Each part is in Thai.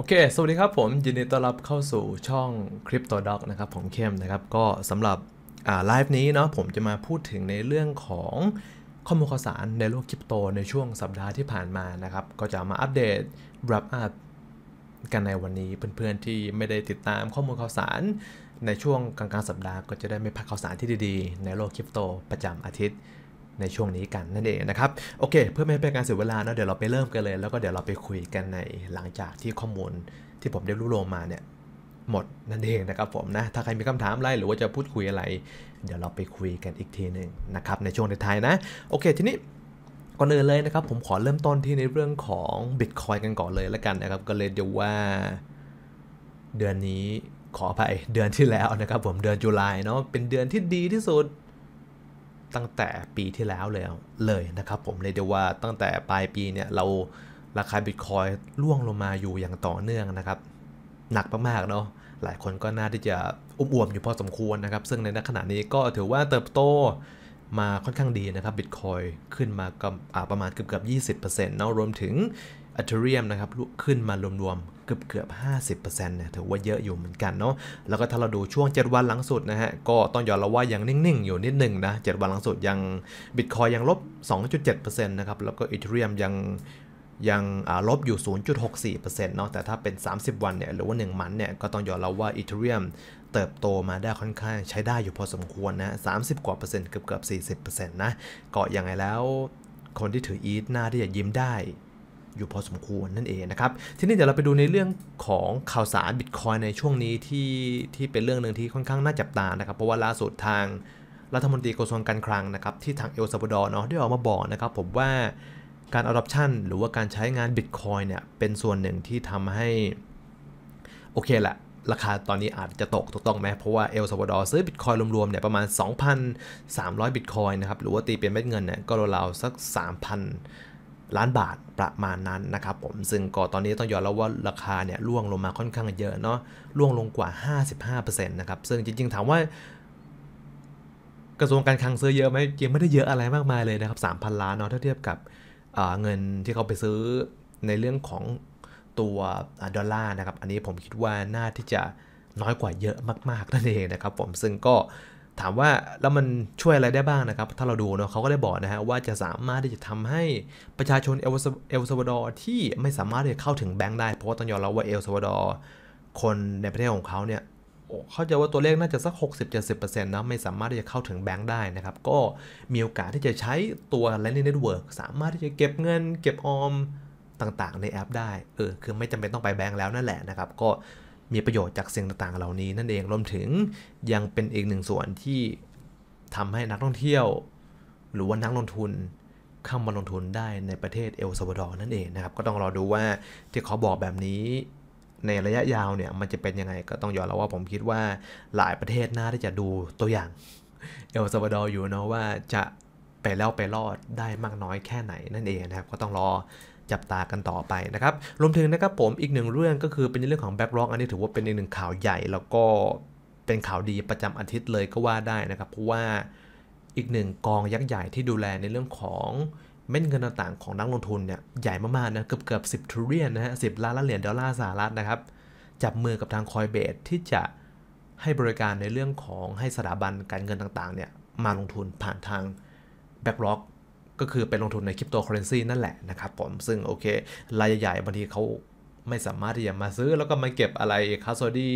โอเค สวัสดีครับผมยินดีต้อนรับเข้าสู่ช่อง Crypto Doc นะครับผมเข้มนะครับ ก็สำหรับไลฟ์นี้เนาะผมจะมาพูดถึงในเรื่องของข้อมูลข่าวสารในโลกคริปโต ในช่วงสัปดาห์ที่ผ่านมานะครับก็จะมาอัปเดต wrap up กันในวันนี้เพื่อนๆที่ไม่ได้ติดตามข้อมูลข่าวสารในช่วงกลางๆสัปดาห์ ก็จะได้ไม่พลาดข่าวสารที่ดีๆ ในโลกคริปโต ประจำอาทิตย์ในช่วงนี้กันนั่นเองนะครับโอเค เพื่อไม่ให้เป็นการเสียเวลาเนาะเดี๋ยวเราไปเริ่มกันเลยแล้วก็เดี๋ยวเราไปคุยกันในหลังจากที่ข้อมูลที่ผมได้รวบรวมมาเนี่ยหมดนั่นเองนะครับผมนะถ้าใครมีคำถามอะไรหรือว่าจะพูดคุยอะไร เดี๋ยวเราไปคุยกันอีกทีหนึ่งนะครับในช่วงท้ายนะโอเคทีนี้ก่อนอื่นเลยนะครับ ผมขอเริ่มต้นที่ในเรื่องของบิตคอยกันก่อนเลยแล้วกันนะครับก็เลยเดี๋ยวว่าเดือนนี้ขอไปเดือนที่แล้วนะครับผมเดือนกรกฎาคมเนาะเป็นเดือนที่ดีที่สุดตั้งแต่ปีที่แล้วแล้วเลยนะครับผมเลยเดียวว่าตั้งแต่ปลายปีเนี่ยเราราคาบิตคอยล่วงลงมาอยู่อย่างต่อเนื่องนะครับ หนักมากๆเนาะหลายคนก็น่าที่จะอุ้มอวมอยู่พอสมควรนะครับ ซึ่งในขณะนี้ก็ถือว่าเติบโตมาค่อนข้างดีนะครับบิตคอยขึ้นมากับประมาณเกือบเกือบ20%เนาะรวมถึงอัลเทเรียมนะครับขึ้นมารวมมกือบเกือบ 50%เนี่ยถือว่าเยอะอยู่เหมือนกันเนาะแล้วก็ถ้าเราดูช่วง 7 วันหลังสุดนะฮะ ก็ต้องยอมรับว่ายังนิ่งๆ อยู่นิดนึงนะ 7 วันหลังสุดยังบิตคอยยังลบ 2.7%นะครับ แล้วก็อีเทเรียมยังยังลบอยู่ 0.64%เนาะแต่ถ้าเป็น 30 วันเนี่ยหรือว่า 1 มันเนี่ย ก็ต้องยอมรับว่าอีเทเรียมเติบโตมาได้ค่อนข้างใช้ได้อยู่พอสมควรนะสสามิบกว่าเปอร์เซ็นต์เกือบเกือบ40%นะก็ยังไงแล้ว คนที่ถืออีทหน้าที่จะยิ้มได้อยู่พอสมควรนั่นเองนะครับ ทีนี้เดี๋ยวเราไปดูในเรื่องของข่าวสารบิตคอยในช่วงนี้ที่ที่เป็นเรื่องหนึ่งที่ค่อนข้างน่าจับตานะครับ เพราะว่าล่าสุดทางรัฐมนตรีกระทรวงการคลังนะครับ ที่ทางเอลซาบวดอร์เนาะได้ออกมาบอกนะครับผมว่าการออปชันหรือว่าการใช้งานบิตคอยเนี่ย เป็นส่วนหนึ่งที่ทำให้ โอเคแหละ ราคาตอนนี้อาจจะตกถูกต้องไหมเพราะว่าเอลซาวดอร์ซื้อบิตคอยรวมๆเนี่ยประมาณ 2,300บิตคอยนะครับหรือว่าตีเป็นเม็ดเงินเนี่ยก็ราวๆสัก3,000ล้านบาทประมาณนั้นนะครับผม ซึ่งก็ตอนนี้ต้องยอมรับวว่าราคาเนี่ยร่วงลงมาค่อนข้างเยอะเนาะร่วงลงกว่า 55%นะครับซึ่งจริงๆ ถามว่ากระทรวงการคลังซื้อเยอะไหมยังไม่ได้เยอะอะไรมากมายเลยนะครับ 3,000ล้านเนาะถ้าเทียบกับเงินที่เขาไปซื้อในเรื่องของตัวดอลลาร์นะครับอันนี้ผมคิดว่าน่าที่จะน้อยกว่าเยอะมากๆนั่นเองนะครับ ผมซึ่งก็ถามว่าแล้วมันช่วยอะไรได้บ้างนะครับ ถ้าเราดูเนาะเขาก็ได้บอกนะฮะว่าจะสามารถที่จะทำให้ประชาชนเอลซาวดอร์ที่ไม่สามารถที่จะเข้าถึงแบงก์ได้เพราะว่าต้องยอมรับว่าเอลซาวดอร์คนในประเทศของเขาเนี่ยเข้าใจว่าตัวเลขน่าจะสัก60-70%นะไม่สามารถที่จะเข้าถึงแบงก์ได้นะครับก็มีโอกาสที่จะใช้ตัว lending network สามารถที่จะเก็บเงิน เก็บออมต่างๆในแอปได้เออคือไม่จำเป็นต้องไปแบงก์แล้วนั่นแหละนะครับก็มีประโยชน์จากสิ่งต่างๆ เหล่านี้นั่นเอง รวมถึงยังเป็นอีกหนึ่งส่วนที่ทำให้นักท่องเที่ยว หรือว่านักลงทุนเข้ามาลงทุนได้ในประเทศเอลซาวาดอร์นั่นเองนะครับ ก็ต้องรอดูว่า ที่เขาบอกแบบนี้ในระยะยาวเนี่ยมันจะเป็นยังไงก็ต้องยอมรับว่าผมคิดว่าหลายประเทศน่าที่จะดูตัวอย่าง เอลซาวาดอร์อยู่เนาะว่าจะไปแล้วไปรอดได้มากน้อยแค่ไหนนั่นเองนะครับก็ต้องรอจับตากันต่อไปนะครับ รวมถึงนะครับผมอีกหนึ่งเรื่องก็คือเป็นเรื่องของแบ็กล็อกอันนี้ถือว่าเป็นอีกหนึ่งข่าวใหญ่ แล้วก็เป็นข่าวดีประจำอาทิตย์เลยก็ว่าได้นะครับเพราะว่าอีกหนึ่งกองยักษ์ใหญ่ที่ดูแลในเรื่องของเม็ดเงินต่างๆ ของนักลงทุนเนี่ยใหญ่มากๆนะเกือบเกือบสิบทรีนนะฮะสิบล้านล้านเหรียญดอลลาร์สหรัฐนะครับ จับมือกับทางคอยเบสที่จะให้บริการในเรื่องของให้สถาบันการเงินต่างๆเนี่ยมาลงทุนผ่านทางแบ็กล็อกก็คือไปลงทุนในคริปโตเคอเรนซีนั่นแหละนะครับผมซึ่งโอเค รายใหญ่บางทีเขาไม่สามารถที่จะมาซื้อแล้วก็มาเก็บอะไรคาสโซดี้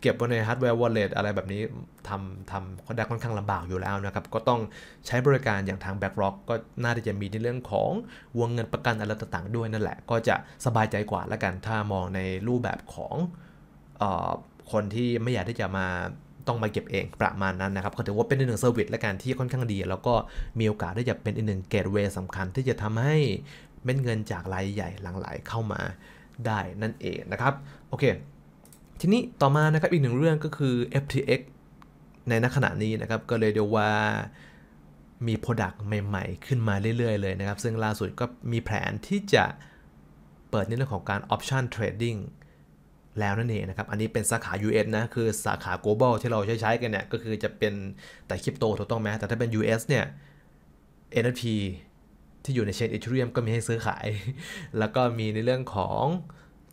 เก็บไว้ในฮาร์ดแวร์วอลเล็ตอะไรแบบนี้ทำทำก็ได้ค่อนข้างลำบากอยู่แล้วนะครับ ก็ต้องใช้บริการอย่างทาง b บ็กร r o ก็น่าจะมีในเรื่องของวงเงินประกันอะไรต่างๆด้วยนั่นแหละก็จะสบายใจกว่าละกันถ้ามองในรูปแบบของออคนที่ไม่อยากที่จะมาต้องมาเก็บเองประมาณนั้นนะครับ ก็ถือว่าเป็นอีกหนึ่งเซอร์วิสและการที่ค่อนข้างดี แล้วก็มีโอกาสได้จะเป็นอีกหนึ่งเกตเวย์สำคัญที่จะทำให้เม็ดเงินจากรายใหญ่หลั่งไหลเข้ามาได้นั่นเองนะครับ โอเค ทีนี้ต่อมานะครับอีกหนึ่งเรื่องก็คือ FTX ในกขณะนี้นะครับ ก็เลยเดียวว่ามีโปรดักต์ใหม่ๆ ขึ้นมาเรื่อย ๆ เลยนะครับ ซึ่งล่าสุดก็มีแผนที่จะเปิดในเรื่องของการ option trading แล้วนั่นเองนะครับ อันนี้เป็นสาขา US นะ คือสาขา global ที่เราใช้ใช้กันเนี่ย ก็คือจะเป็นแต่คริปโตถูกต้องไหม แต่ถ้าเป็น US เนี่ย NFT ที่อยู่ในเชนเอทเรียมก็มีให้ซื้อขาย แล้วก็มีในเรื่องของ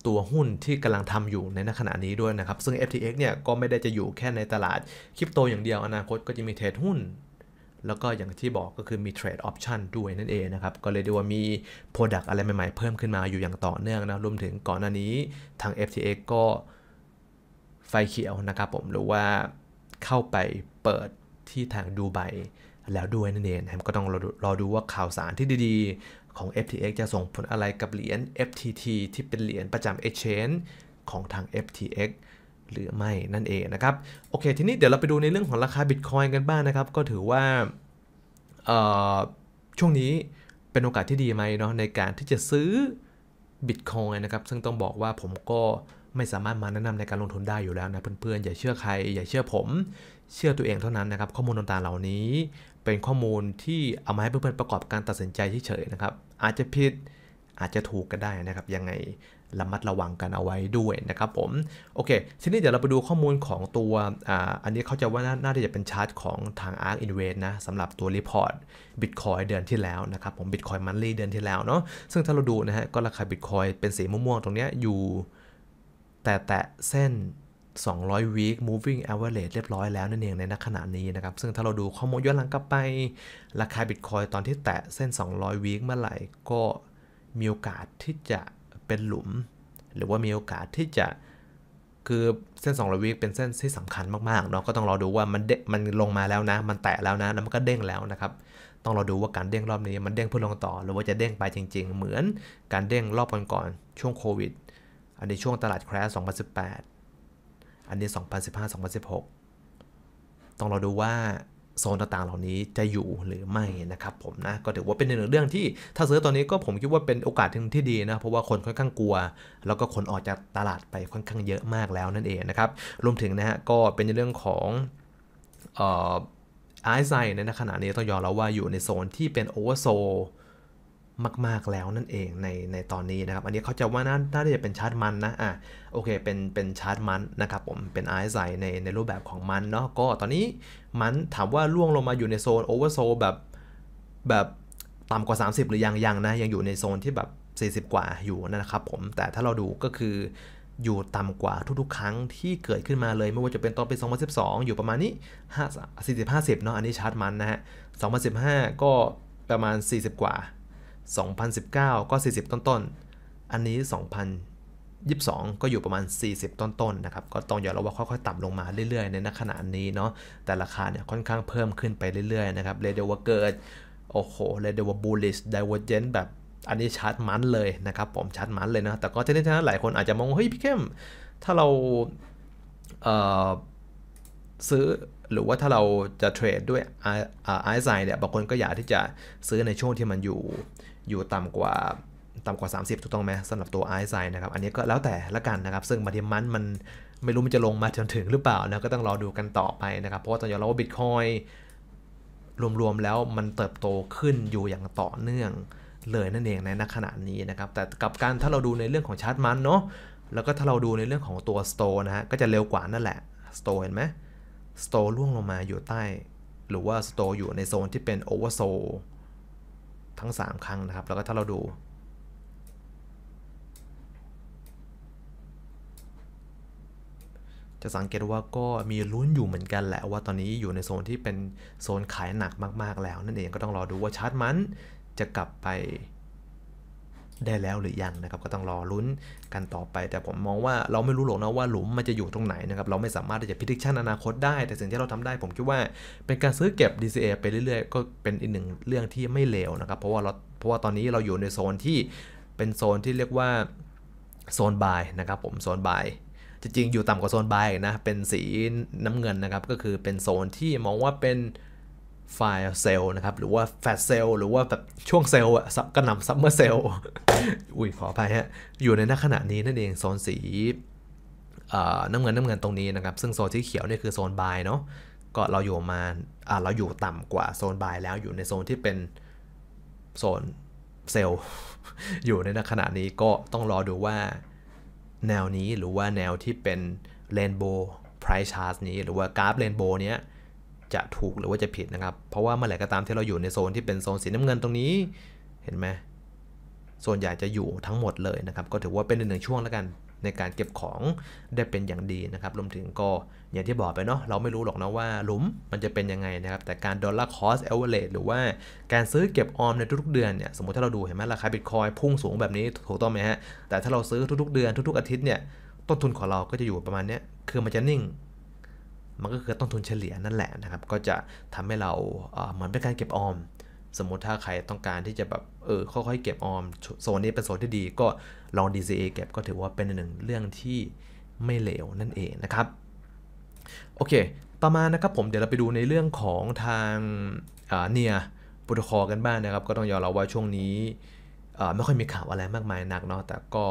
ตัวหุ้นที่กำลังทำอยู่ในขณะนี้ด้วยนะครับ ซึ่ง FTX เนี่ยก็ไม่ได้จะอยู่แค่ในตลาดคริปโตอย่างเดียว อนาคตก็จะมีเทรดหุ้นแล้วก็อย่างที่บอกก็คือมี Trade Option ด้วยนั่นเองนะครับ ก็เลยดูว่ามี Product อะไรใหม่ๆเพิ่มขึ้นมาอยู่อย่างต่อเนื่องนะ รวมถึงก่อนหน้านี้ทาง FTX ก็ไฟเขียวนะครับผมหรือว่าเข้าไปเปิดที่ทางดูไบแล้วด้วยนั่นเองก็ต้องรอดูว่าข่าวสารที่ดีๆ ของ FTX จะส่งผลอะไรกับเหรียญ FTT ที่เป็นเหรียญประจำ Exchange ของทาง FTX หรือไม่นั่นเองนะครับโอเคทีนี้เดี๋ยวเราไปดูในเรื่องของราคาบิตคอยกันบ้างนะครับ ก็ถือว่าช่วงนี้เป็นโอกาสที่ดีไหมเนาะในการที่จะซื้อบิตคอยนะครับซึ่งต้องบอกว่าผมก็ไม่สามารถมาแนะนำในการลงทุนได้อยู่แล้วนะเพื่อนๆอย่าเชื่อใครอย่าเชื่อผม เชื่อตัวเองเท่านั้นนะครับข้อมูลต่างๆเหล่านี้เป็นข้อมูลที่เอามาให้เพื่อนๆประกอบการตัดสินใจเฉยๆนะครับอาจจะผิดอาจจะถูกก็ได้นะครับ ยังไงระมัดระวังกันเอาไว้ด้วยนะครับผม โอเค ทีนี้เดี๋ยวเราไปดูข้อมูลของตัวออันนี้เข้าใจว่าน่าจะเป็นชาร์ตของทาง ARK Invest นะสำหรับตัวรีพอร์ต Bitcoin เดือนที่แล้วนะครับผม Bitcoin Monthly เดือนที่แล้วเนาะ ซึ่งถ้าเราดูนะฮะ ก็ราคา Bitcoin เป็นสีม่วงๆตรงนี้ อยู่แต่แตะเส้น 200 week moving average เรียบร้อยแล้วนั่นเองในณขณะนี้นะครับ ซึ่งถ้าเราดูข้อมูลย้อนหลังกลับไป ราคาบิตคอยตอนที่แตะเส้น200 week เมื่อไหร่ก็มีโอกาสที่จะเป็นหลุม หรือว่ามีโอกาสที่จะคือเส้น2ระวิเป็นเส้นที่สำคัญมากๆเนาะก็ต้องรอดูว่ามันเดกมันลงมาแล้วนะ มันแตะแล้วนะแล้วมันก็เด้งแล้วนะครับ ต้องรอดูว่าการเด้งรอบนี้มันเด้งเพื่อลงต่อ หรือว่าจะเด้งไปจริงๆ เหมือนการเด้งรอบก่อนๆช่วงโควิดอันนี้ช่วงตลาดแครส2018 อันนี้2015 2016ต้องรอดูว่าโซนต่างๆเหล่านี้จะอยู่หรือไม่นะครับผมนะก็ถือว่าเป็นหนึ่งเรื่องที่ถ้าซื้อตอนนี้ก็ผมคิดว่าเป็นโอกาสทที่ดีนะ เพราะว่าคนค่อนข้างกลัว แล้วก็คนออกจากตลาดไปค่อนข้างเยอะมากแล้วนั่นเองนะครับรวมถึงนะฮะ ก็เป็นในเรื่องของไอซ์ไซในขณะนี้ต้องยอมรับวว่าอยู่ในโซนที่เป็นโอเวอร์โซมากๆแล้วนั่นเองในในตอนนี้นะครับ อันนี้เขาจะว่าน่าน่าจะเป็นชาร์ตมันนะ อ่ะโอเคเป็นเป็นชาร์ตมันนะครับผม เป็นไอซ์ใสในในรูปแบบของมันเนาะ ก็ตอนนี้มันถามว่าล่วงลงมาอยู่ในโซนโอเวอร์โซแบบแบบต่ำกว่า 30 หรือยังยังนะยังอยู่ในโซนที่แบบ 40 กว่าอยู่นะครับผม แต่ถ้าเราดูก็คืออยู่ต่ำกว่าทุกๆ ครั้งที่เกิดขึ้นมาเลย ไม่ว่าจะเป็นตอนปี 2012อยู่ประมาณนี้ 40 50เนาะอันนี้ชาร์ตมันนะฮะ2015ก็ประมาณ 40 กว่า2019 ก็ 40 ต้น ๆ อันนี้ 2022 ก็อยู่ประมาณ 40 ต้น ๆนนะครับ ก็ต้องอยอม รับ ว่า ค่อยๆ ต่ำลง มา เรื่อย ๆ ใน ณ ขณะ นี้ เนาะแต่ ราคา เนี่ย ค่อนข้างเพิ่มขึ้น ไป เรื่อย ๆ นะครับเรเดีวว่าเกิดโอ้โหเรเดีวว่าบูลลิชไดเวอร์เจนแบบ อันนี้ชาร์จมัน เลยนะครับ ผมชาร์จมัน เลยนะ แต่ก็จะได้ทั้งหลายคนอาจจะมอง เฮ้ย พี่ เข้ม ถ้า เราเซื้อ หรือว่า ถ้า เรา จะ เทรด ด้วยอซ s i เนี่ย บางคน ก็ อยาก ที่จะซื้อในช่วงที่มันอยู่อยู่ต่ำกว่าต่ำกว่า 30ถูกต้องไหมสำหรับตัวไอซไซนะครับ อันนี้ก็แล้วแต่ละกันนะครับ ซึ่งมาเทียมันมันไม่รู้มันจะลงมาจนถึงหรือเปล่านะก็ต้องรอดูกันต่อไปนะครับ เพราะว่าตอนนี้เราบิตคอยรวมๆ แล้วมันเติบโตขึ้นอยู่อย่างต่อเนื่องเลยนั่นเองในณขณะนี้นะครับ แต่กับการถ้าเราดูในเรื่องของชาร์ตมันเนาะแล้วก็ถ้าเราดูในเรื่องของตัวสโตนะฮะก็จะเร็วกว่านั่นแหละสโตเห็นไหมสโตล่วงลงมาอยู่ใต้หรือว่าสโตอยู่ในโซนที่เป็นโอเวอร์โซทั้ง 3 ครั้งนะครับแล้วก็ถ้าเราดู จะสังเกตว่าก็มีลุ้นอยู่เหมือนกันแหละว่าตอนนี้อยู่ในโซนที่เป็นโซนขายหนักมากๆแล้วนั่นเองก็ต้องรอดูว่าชาร์ตมันจะกลับไปได้แล้วหรือยังนะครับ ก็ต้องรอลุ้นกันต่อไปแต่ผมมองว่า เราไม่รู้หรอกนะว่าหลุมมันจะอยู่ตรงไหนนะครับเราไม่สามารถที่จะพิจารณาอนาคตได้ แต่สิ่งที่เราทำได้ผมคิดว่าเป็นการซื้อเก็บ DCA ไปเรื่อย ๆ ก็เป็นอีกหนึ่งเรื่องที่ไม่เลวนะครับเพราะว่าเราเพราะว่าตอนนี้เราอยู่ในโซนที่เป็นโซนที่เรียกว่าโซนบายนะครับ ผมโซนบายจริงๆอยู่ต่ำกว่าโซนบายนะเป็นสีน้ำเงินนะครับก็คือเป็นโซนที่มองว่าเป็นไฟล์เซลนะครับหรือว่าแฟตเซลหรือว่าแบบช่วงเซลอะกระนำซัมเมอร์เซลอุ้ยขออภัยฮะอยู่ในขณะนี้นั่นเองโซนสีน้ำเงินน้ำเงินตรงนี้นะครับ ซึ่งโซนที่เขียวนี่คือโซนบายเนาะก็เราอยู่มาอ่าเราอยู่ต่ำกว่าโซนบายแล้วอยู่ในโซนที่เป็นโซนเซลล์อยู่ในขณะนี้ก็ต้องรอดูว่าแนวนี้หรือว่าแนวที่เป็นเรนโบว์ไพรชาร์ a นี้หรือว่ากราฟเรนโบว์เนี้ยจะถูกหรือว่าจะผิดนะครับ เพราะว่าเมื่อไหร่ก็ตามที่เราอยู่ในโซนที่เป็นโซนสีน้ำเงินตรงนี้เห็นไหมโซนใหญ่จะอยู่ทั้งหมดเลยนะครับก็ถือว่าเป็นหนึ่งช่วงแล้วกันในการเก็บของได้เป็นอย่างดีนะครับรวมถึงก็ อย่างที่บอกไปเนาะเราไม่รู้หรอกนะว่าหลุมมันจะเป็นยังไงนะครับ แต่การดอลลาร์คอสเอเวอเรหรือว่าการซื้อเก็บออมในทุกๆเดือนเนี่ยสมมติถ้าเราดูเห็นไหมราคาบิตคอยพุ่งสูงแบบนี้ถูกต้องไหมฮะแต่ถ้าเราซื้อทุกๆเดือนทุกๆ อาทิตย์เนี่ยต้นทุนของเราก็จะอยู่ประมาณนี้คือมันจะนิ่งมันก็คือต้นทุนเฉลี่ยนั่นแหละนะครับ ก็จะทำให้เราเหมือนเป็นการเก็บออม สมมติถ้าใครต้องการที่จะแบบเออค่อยๆเก็บออมโซนนี้เป็นโซนที่ดีก็ลอง DCA เก็บก็ถือว่าเป็นหนึ่งเรื่องที่ไม่เหลวนั่นเองนะครับ โอเคต่อมานะครับผมเดี๋ยวเราไปดูในเรื่องของทางเนียโปรโตคอลกันบ้างนนะครับ ก็ต้องยอมรับว่าช่วงนี้ไม่ค่อยมีข่าวอะไรมากมายนักเนาะแต่ก็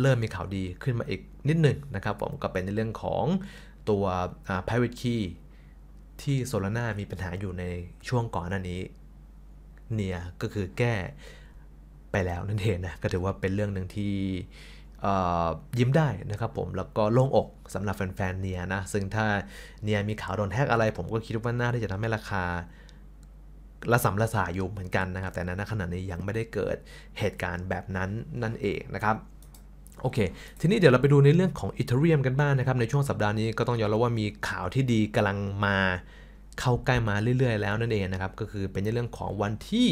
เริ่มมีข่าวดีขึ้นมาอีกนิดหนึ่งนะครับ ผมก็เป็นในเรื่องของตัว private key ที่ Solana มีปัญหาอยู่ในช่วงก่อนหน้านี้ เนี่ยก็คือแก้ไปแล้วนั่นเองนะก็ถือว่าเป็นเรื่องหนึ่งที่ยิ้มได้นะครับผมแล้วก็โล่งอกสำหรับแฟนๆเนียนะ ซึ่งถ้าเนียมีข่าวโดนแฮกอะไร ผมก็คิดว่าน่าที่จะทำให้ราคาละสำละสายอยู่เหมือนกันนะครับ แต่นั้นขณะนี้ยังไม่ได้เกิดเหตุการณ์แบบนั้นนั่นเองนะครับโอเค ทีนี้เดี๋ยวเราไปดูในเรื่องของอีเทเรียมกันบ้างนนะครับ ในช่วงสัปดาห์นี้ก็ต้องยอมรับว่ามีข่าวที่ดีกำลังมาเข้าใกล้มาเรื่อยๆ แล้วนั่นเองนะครับ ก็คือเป็นในเรื่องของวันที่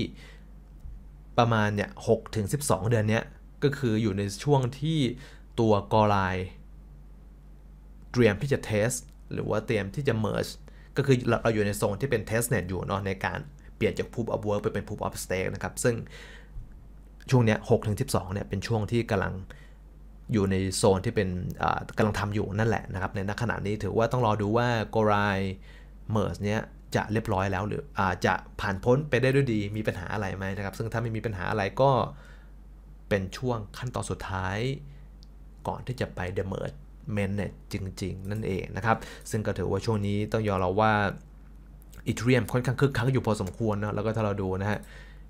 ประมาณเนี่ยหกถึงสิบสองเดือนเนี้ย ก็คืออยู่ในช่วงที่ตัวกอายเตรียมที่จะเทสหรือว่าเตรียมที่จะเมอร์ชก็คือเราอยู่ในโซนที่เป็นเทสเน็ตอยู่เนาะในการเปลี่ยนจากู r ออ f เวิร์กไปเป็นพูบอ f o สเต็กนะครับ ซึ่งช่วงเนี้ยหกถึงสิบสองเนี่ยเป็นช่วงที่กำลังอยู่ในโซนที่เป็นกำลังทำอยู่นั่นแหละนะครับ ในขณะนี้ถือว่าต้องรอดูว่าโกรายเมอร์สเนี้ย จะเรียบร้อยแล้วหรืออาจจะผ่านพ้นไปได้ด้วยดีมีปัญหาอะไรไหมนะครับ ซึ่งถ้าไม่มีปัญหาอะไรก็เป็นช่วงขั้นตอนสุดท้าย ก่อนที่จะไปเดเมอร์สเมนเนตจริง ๆ นั่นเองนะครับ ซึ่งก็ถือว่าช่วงนี้ต้องยอมรับว่าอีเทเรียมค่อนข้างคึกคักอยู่พอสมควรนะแล้วก็ถ้าเราดูนะฮะ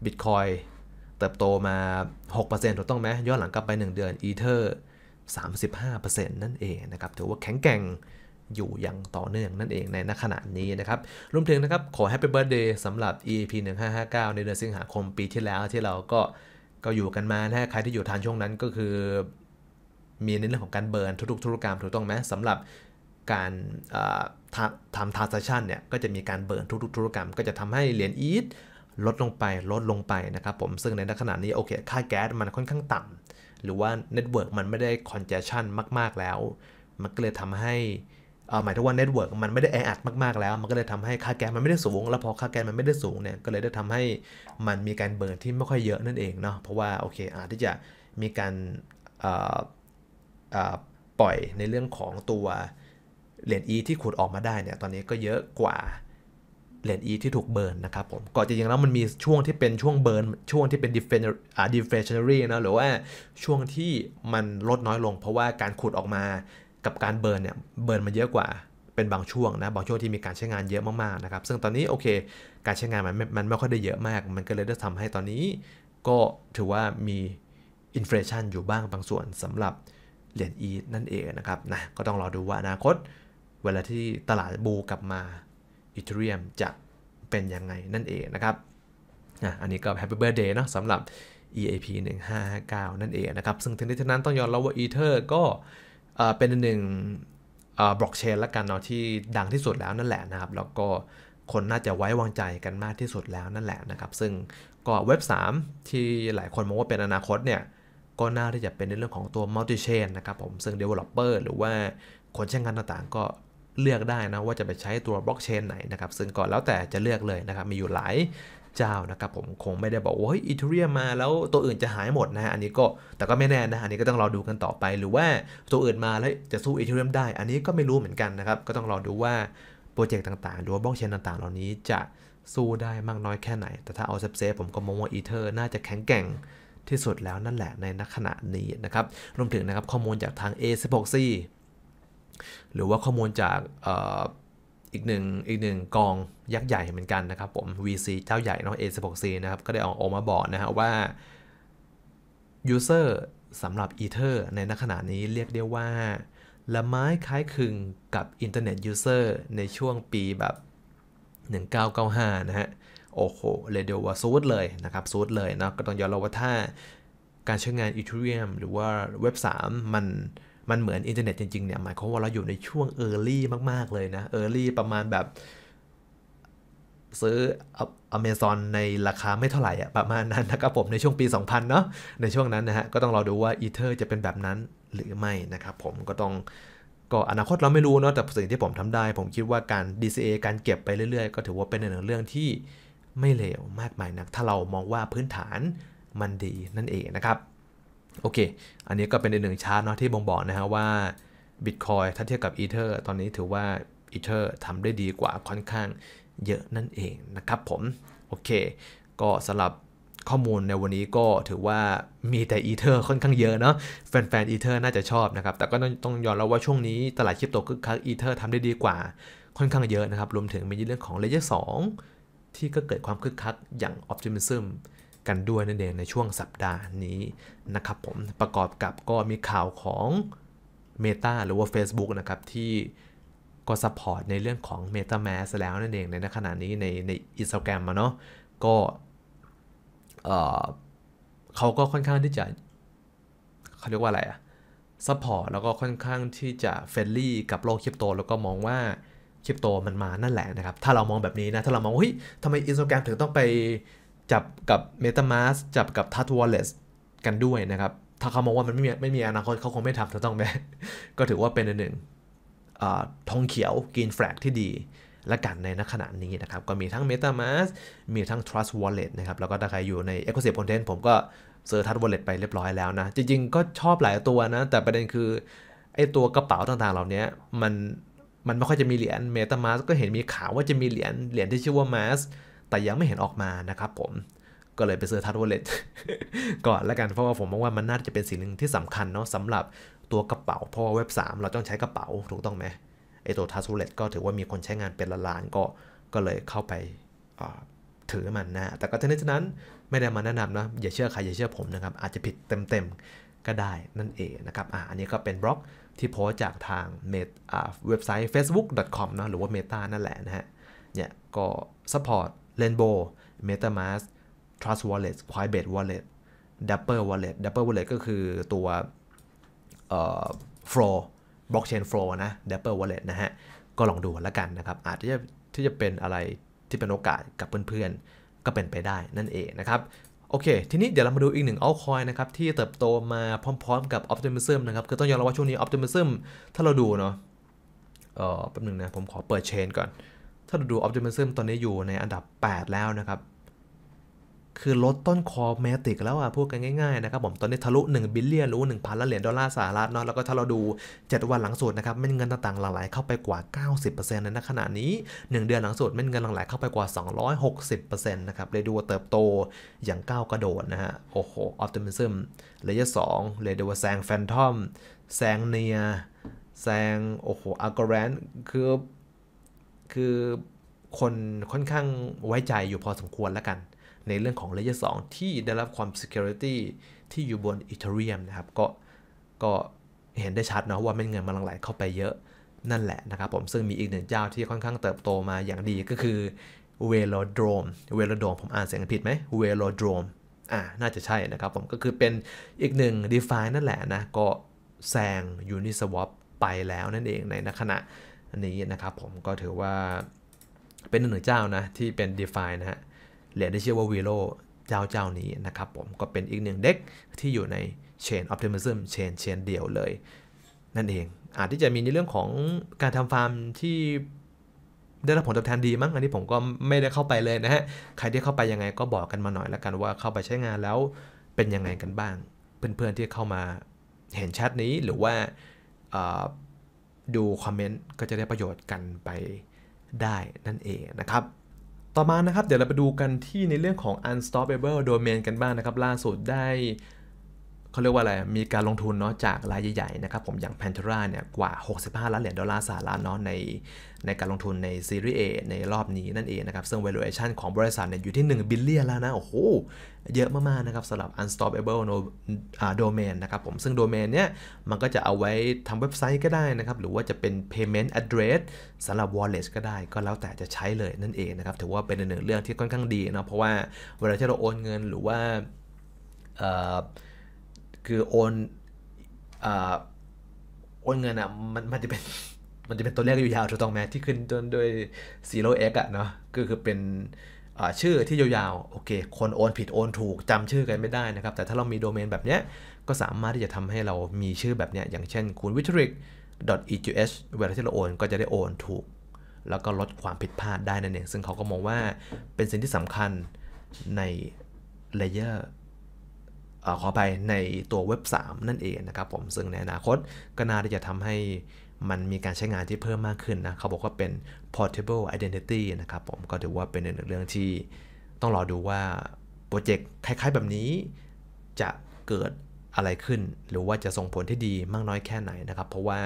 บิตคอยเติบโตมา6%ถูกต้องไหมย้อนหลังกลับไป 1เดือนอีเทอร์35%นั่นเองนะครับ ถือว่าแข็งแกร่งอยู่อย่างต่อเนื่อง นั่นเองในณขณะนี้นะครับรวมถึงนะครับ ขอ h a p เบิร์ดเดย์สำหรับ EAP 1559 ในเดือนสิงหาคมปีที่แล้วที่เราก็ก็อยู่กันมานะใครที่อยู่ทานช่วงนั้นก็คือมีในเรื่องของการเบิร์นทุกๆธุรกรรมถูกต้องไหมสำหรับการทำทาร์ซชันเนี่ยก็จะมีการเบิร์นทุกๆธุรกรรม ก็จะทำให้เหรียญอีทลดลงไปลดลงไปนะครับผมซึ่งในขณะนี้โอเคค่าแก๊สมันค่อนข้างต่ำหรือว่าเน็ตเวิร์กมันไม่ได้คอนเจชันมากๆแล้ว มันก็เลยทำให้อ่หมายถึงว่าเน็ตเวิร์กมันไม่ได้แออัดมากๆแล้วมันก็เลยทำให้ค่าแก๊สมันไม่ได้สูงแล้วพอค่าแก๊สมันไม่ได้สูงเนี่ยก็เลยได้ทำให้มันมีการเบิร์นที่ไม่ค่อยเยอะนั่นเองเนาะเพราะว่าโอเคอาจที่จะมีการออ่่ปล่อยในเรื่องของตัวเหรียญอีที่ขุดออกมาได้เนี่ยตอนนี้ก็เยอะกว่าเหรียญอีที่ถูกเบิร์นนะครับผมก่อนจริงๆแล้วมันมีช่วงที่เป็นช่วงเบิร์นช่วงที่เป็นดิเฟนอ่าดิเฟชันรีนะหรือว่าช่วงที่มันลดน้อยลง เพราะว่าการขุดออกมากับการเบิร์นเนี่ยเบิร์นมันเยอะกว่าเป็นบางช่วงนะบางช่วงที่มีการใช้งานเยอะมากๆนะครับซึ่งตอนนี้โอเค การใช้งานมันมันไม่ค่อยได้เยอะมากมันก็เลยได้ทำให้ตอนนี้ ก็ถือว่ามีอินฟลชันอยู่บ้างบางส่วนสำหรับเหรียญอีนั่นเองนะครับนะก็ต้องรอดูว่าอนาคตเวลาที่ตลาดบูกลับมาอีเทเรียมจะเป็นยังไงนั่นเองนะครับนะอันนี้ก็แปี้เบิร์ดเดย์เนาะสำหรับ EAP 1559นั่นเองนะครับซึ่งทั้งนี้ทั้งนั้นต้องยอมรับว่าอีเทอร์ก็เป็นหนึ่งบล็อกเชนละกันเนาะที่ดังที่สุดแล้วนั่นแหละนะครับแล้วก็คนน่าจะไว้วางใจกันมากที่สุดแล้วนั่นแหละนะครับซึ่งก็เว็บ3ที่หลายคนมองว่าเป็นอนาคตเนี่ยก็น่าที่จะเป็นในเรื่องของตัวมัลติเชนนะครับผมซึ่ง developer หรือว่าคนใช้งานต่างๆ ก็เลือกได้นะว่าจะไปใช้ตัวบล็อกเชนไหนนะครับซึ่งก่อนแล้วแต่จะเลือกเลยนะครับมีอยู่หลายเจ้านะครับผมคงไม่ได้บอกว่าเฮ้ยอีเทเรียมมา แล้วตัวอื่นจะหายหมดนะอันนี้ก็แต่ก็ไม่แน่นะอันนี้ก็ต้องรอดูกันต่อไปหรือว่าตัวอื่นมาแล้วจะสู้อีเทเรียมได้ อันนี้ก็ไม่รู้เหมือนกันนะครับก็ต้องรอดูว่าโปรเจกต์ต่างๆหรือว่าบล็อกเชนต่างๆเหล่านี้จะสู้ได้มากน้อยแค่ไหน แต่ถ้าเอาเซฟเซฟผมก็มองว่าอีเทอร์น่าจะแข็งแกร่งที่สุดแล้วนั่นแหละในขณะนี้นะครับรวมถึงนะครับข้อมูลจากทาง A16C หรือว่าข้อมูลจากอีกหนึ่งอีกหนึ่งกองยักษ์ใหญ่เหมือนกันนะครับผม VC เจ้าใหญ่เนาะ A16C นะครับก็ได้ออกออกมาบอกนะฮะว่า User สำหรับ Ether ในนักขณะนี้เรียกได้ว่า ละไม้คล้ายคลึงกับอินเทอร์เน็ตในช่วงปีแบบ 1995นะฮะโอ้โหเรเดียวว่าซูดเลยนะครับซูดเลยนะก็ต้องยอมรับว่าถ้าการใช้งาน Ethereum หรือว่าเว็บ3มันมันเหมือนอินเทอร์เน็ตจริงๆเนี่ย หมายความว่าเราอยู่ในช่วงเออร์ลี่มากๆเลยนะเออร์ลี่ประมาณแบบซื้ออเมซอนในราคาไม่เท่าไหร่อะประมาณนั้นนะครับ ผมในช่วงปี 2000 เนาะในช่วงนั้นนะฮะก็ต้องรอดูว่าอีเทอร์จะเป็นแบบนั้นหรือไม่นะครับ ผมก็ต้องก็อนาคตเราไม่รู้เนาะแต่สิ่งที่ผมทำได้ ผมคิดว่าการ DCA การเก็บไปเรื่อยๆ ก็ถือว่าเป็นหนึ่งเรื่องที่ไม่เลวมากมายนัก ถ้าเรามองว่าพื้นฐานมันดีนั่นเองนะครับโอเค อันนี้ก็เป็นอีกหนึ่งชาร์ตเนาะที่บ่งบอกนะฮะว่า Bitcoin ถ้าเทียบกับ Ether ตอนนี้ถือว่า Ether ทำได้ดีกว่าค่อนข้างเยอะนั่นเองนะครับผม โอเค ก็สำหรับข้อมูลในวันนี้ก็ถือว่ามีแต่อีเทอร์ค่อนข้างเยอะเนาะแฟนๆอีเทอร์น่าจะชอบนะครับ แต่ก็ต้องยอมรับว่าช่วงนี้ตลาดคริปโตคึกคักอีเทอร์ทำได้ดีกว่าค่อนข้างเยอะนะครับรวมถึงมีเรื่องของเลเยอร์สที่ก็เกิดความคึกคักอย่างออฟติมิซึมกันด้วยนั่นเองในช่วงสัปดาห์นี้นะครับผม ประกอบกับก็มีข่าวของ Meta หรือว่า Facebook นะครับ ที่ก็สปอร์ตในเรื่องของ m e t a m a s แล้วนั่นเองในขณะนี้ในในอินสตาแกรมาเนาะก็เเขาก็ค่อนข้างที่จะเขาเรียกว่าอะไรอะสปอร์ตแล้วก็ค่อนข้างที่จะเฟรนลี่กับโลกคริปโต แล้วก็มองว่าคริปโตมันมานั่นแหละนะครับ ถ้าเรามองแบบนี้นะถ้าเรามองเฮ้ยทำไมอินสตาแกรมถึงต้องไปจับกับ MetaMask จับกับ Touch Wallet กันด้วยนะครับ ถ้าเขามองว่ามันไม่มีไม่มีอนาคตเขาคงไม่ทำถูกต้องไหมก็ถือว่าเป็นอันหนึ่งทองเขียวกินแฟลกที่ดีและกันในกขณะนี้นะครับ ก็มีทั้ง MetaMask มีทั้ง Trust Wallet นะครับ แล้วก็ถ้าใครอยู่ใน Ecosystem Content ผมก็เซอร์ทั t วอลเล็ไปเรียบร้อยแล้วนะ จริง ๆ ก็ชอบหลายตัวนะ แต่ประเด็นคือไอ้ตัวกระเป๋าต่างๆ เหล่านี้มันมันไม่ค่อยจะมีเหรียญ MetaMask ก็เห็นมีข่าวว่าจะมีเหรียญเหรียญที่ชื่อว่า Mask แต่ยังไม่เห็นออกมานะครับผมก็เลยไปซื้อทัชวอเลตก่อนแล้วกันเพราะว่าผมมองว่ามันน่าจะเป็นสิ่งหนึ่งที่สำคัญเนาะสำหรับตัวกระเป๋าเพราะว่าเว็บ3เราต้องใช้กระเป๋าถูกต้องไหมไอตัวทัชวอเลตก็ถือว่ามีคนใช้งานเป็นล้านก็ก็เลยเข้าไปถือมันนะแต่ก็ทั้งนี้ทั้งนั้นไม่ได้มาแนะนำนะอย่าเชื่อใครอย่าเชื่อผมนะครับ อาจจะผิดเต็มๆ ก็ได้นั่นเองนะครับอ่าอันนี้ก็เป็นบล็อกที่โพสจากทางเมาเว็บไซต์ facebook.com นะหรือว่า Meta นั่นแหละนะฮะเนี่ยก็ support Rainbow MetaMask Trust Wallet Quiet Wallet Dapper Wallet Dapper Wallet ก็คือตัวเอ่อ Flow Blockchain Flow นะ Dapper Wallet นะฮะ ก็ลองดูแล้วกันนะครับ อาจจะที่จะเป็นอะไรที่เป็นโอกาสกับเพื่อนๆก็เป็นไปได้นั่นเองนะครับ โอเค ทีนี้เดี๋ยวเรามาดูอีกหนึ่ง a อ t คอยนะครับ ที่เติบโตมาพร้อมๆกับออ o ติมิซึมนะครับคือต้องยอมรับว่าช่วงนี้ออ o ติมิซึมถ้าเราดูเนาะ เออแป๊บนึงนะ ผมขอเปิดเชนก่อนถ้าดูดูออปติมิซึมตอนนี้อยู่ในอันดับ 8 แล้วนะครับ คือลดต้นคอแมติกแล้วอ่ะพูดกันง่ายๆนะครับผมตอนนี้ทะลุ 1 บิลเลียนหรู้1,000ล้านเหรียญดอลลาร์สหรัฐเนาะแล้วก็ถ้าเราดู 7 วันหลังสุดนะครับเม็นเงินต่างๆหลั่งไหลเข้าไปกว่า 90%ในขณะนี้ 1 เดือนหลังสุดเม็นเงินหลั่งไหลเข้าไปกว่า 260%นะครับเลยดูเติบโตอย่างก้าวกระโดดนะฮะโอ้โหออปติมิซึมเลเยอร์สองเลยดูว่าแซงแฟนทอมแซงเนียแซงโอ้โหอาร์กอรนคือคือคนค่อนข้างไว้ใจอยู่พอสมควรแล้วกัน ในเรื่องของ Layer 2ที่ได้รับความ Security ที่อยู่บน Ethereum นะครับก็ก็เห็นได้ชัดเนาะว่าเม็นเงินมันหลั่งไหลเข้าไปเยอะนั่นแหละนะครับผมซึ่งมีอีกหนึ่งเจ้าที่ค่อนข้างเติบโตมาอย่างดีก็คือเวโลโดรมเวโลโดรมผมอ่านเสียงผิดไหมเวโลโดรมอ่าน่าจะใช่นะครับผมก็คือเป็นอีกหนึ่ง d e f านั่นแหละนะก็แซง Uniswap ไปแล้วนั่นเองในขณะนี้นะครับผมก็ถือว่าเป็นหนึ่งเจ้านะ ที่เป็น DeFi นะฮะ เหรียญที่ชื่อว่า Velo เจ้าเจ้านี้นะครับผมก็เป็นอีกหนึ่งเด็กที่อยู่ใน Chain Optimism Chain Chain เดียวเลย นั่นเอง อาจที่จะมีในเรื่องของการทำฟาร์มที่ ได้รับผลตอบแทนดีมั้ง อันนี้ผมก็ไม่ได้เข้าไปเลยนะฮะ ใครที่เข้าไปยังไงก็บอกกันมาหน่อยละกันว่าเข้าไปใช้งานแล้วเป็นยังไงกันบ้างเพื่อนๆที่เข้ามาเห็นแชทนี้หรือว่าดูคอมเมนต์ก็จะได้ประโยชน์กันไปได้นั่นเองนะครับ ต่อมานะครับ เดี๋ยวเราไปดูกันที่ในเรื่องของ unstoppable domain กันบ้างนะครับล่าสุดได้เาเรียกว่าอะไร มีการลงทุนเนาะจากรายใหญ่ๆนะครับผม อย่าง Pantera เนี่ยกว่า 65 ล้านเหรียญดอลลาร์สหรัฐเนาะในในการลงทุนในซีรีส์ A ในรอบนี้นั่นเองนะครับ ซึ่ง valuation ของบริษัทเนี่ยอยู่ที่ 1 บิลเลียนแล้วนะ โอ้โห เยอะมากๆนะครับสำหรับ unstoppable no, uh, domain นะครับผม ซึ่งโดเมนเนี่ยมันก็จะเอาไว้ทำเว็บไซต์ก็ได้นะครับ หรือว่าจะเป็น payment address สำหรับ wallet ก็ได้ ก็แล้วแต่จะใช้เลยนั่นเองนะครับ ถือว่าเป็นหนึ่งเรื่องที่ค่อนข้างดีนะเพราะว่าเวลาที่เราโอนเงินหรือว่า uh, คือโอนอโอนเงินอ่ะมันมันจะเป็นมันจะเป็นตัวเลขยาวๆถูกต้องไหมที่ขึ้นจนด้วย0 x อ่ะเนาะก็คือเป็นชื่อที่ยาวๆโอเคคนโอนผิดโอนถูกจำชื่อกันไม่ได้นะครับ แต่ถ้าเรามีโดเมนแบบเนี้ยก็สามารถที่จะทำให้เรามีชื่อแบบเนี้ยอย่างเช่นคุณวิทริก e q s เวลาที่เราโอนก็จะได้โอนถูก แล้วก็ลดความผิดพลาดได้นั่นเองซึ่งเขาก็มองว่าเป็นสิ่งที่สำคัญในเลเยอร์ขอไปในตัวเว็บ 3 นั่นเองนะครับผมซึ่งในอนาคตก็น่าที่จะทำให้มันมีการใช้งานที่เพิ่มมากขึ้นนะเขาบอกว่าเป็น portable identity นะครับผมก็ถือว่าเป็นหนึ่งเรื่องที่ต้องรอดูว่า โปรเจกต์คล้ายๆแบบนี้จะเกิดอะไรขึ้น หรือว่าจะส่งผลที่ดีมากน้อยแค่ไหนนะครับ เพราะว่า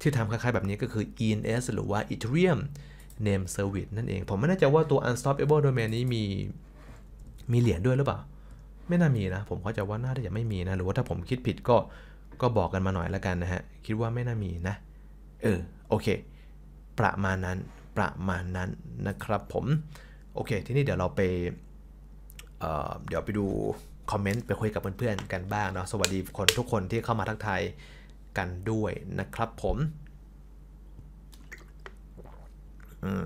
ที่ทำคล้ายๆแบบนี้ก็คือ ENS หรือว่า Ethereum Name Service นั่นเอง ผมไม่แน่ใจว่าตัว unstoppable domain นี้มีมีเหรียญด้วยหรือเปล่าไม่น่ามีนะ ผมเข้าใจว่าน่าจะไม่มีนะ หรือว่าถ้าผมคิดผิดก็ก็บอกกันมาหน่อยละกันนะฮะคิดว่าไม่น่ามีนะ เออโอเค ประมาณนั้นประมาณนั้นนะครับ ผม โอเค ที่นี่เดี๋ยวเราไปเเดี๋ยวไปดูคอมเมนต์ไปคุยกับเพื่อนๆกันบ้างเนาะสวัสดีคนทุกคนที่เข้ามาทักทายกันด้วยนะครับ ผม อืม